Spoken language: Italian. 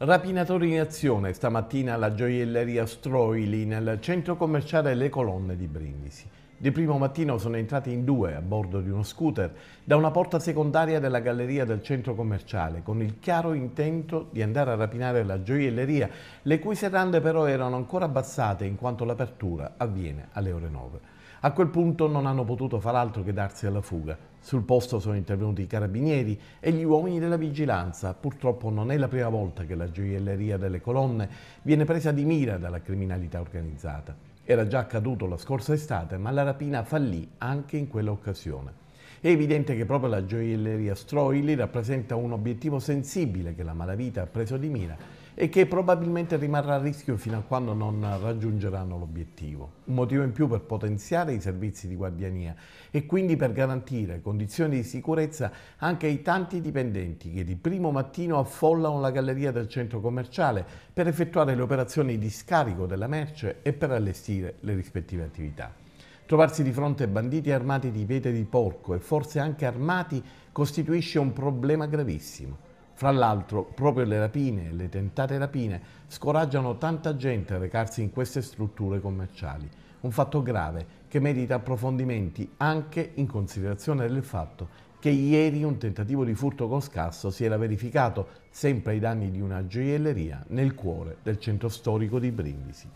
Rapinatori in azione stamattina alla gioielleria Stroili nel centro commerciale Le Colonne di Brindisi. Di primo mattino sono entrati in due a bordo di uno scooter da una porta secondaria della galleria del centro commerciale con il chiaro intento di andare a rapinare la gioielleria, le cui serrande però erano ancora abbassate in quanto l'apertura avviene alle ore 9. A quel punto non hanno potuto far altro che darsi alla fuga. Sul posto sono intervenuti i carabinieri e gli uomini della vigilanza. Purtroppo non è la prima volta che la gioielleria delle colonne viene presa di mira dalla criminalità organizzata. Era già accaduto la scorsa estate, ma la rapina fallì anche in quella occasione. È evidente che proprio la gioielleria Stroili rappresenta un obiettivo sensibile che la malavita ha preso di mira e che probabilmente rimarrà a rischio fino a quando non raggiungeranno l'obiettivo. Un motivo in più per potenziare i servizi di guardiania e quindi per garantire condizioni di sicurezza anche ai tanti dipendenti che di primo mattino affollano la galleria del centro commerciale per effettuare le operazioni di scarico della merce e per allestire le rispettive attività. Trovarsi di fronte banditi armati di pietre di porco e forse anche armati costituisce un problema gravissimo. Fra l'altro, proprio le rapine e le tentate rapine scoraggiano tanta gente a recarsi in queste strutture commerciali, un fatto grave che merita approfondimenti anche in considerazione del fatto che ieri un tentativo di furto con scasso si era verificato sempre ai danni di una gioielleria nel cuore del centro storico di Brindisi.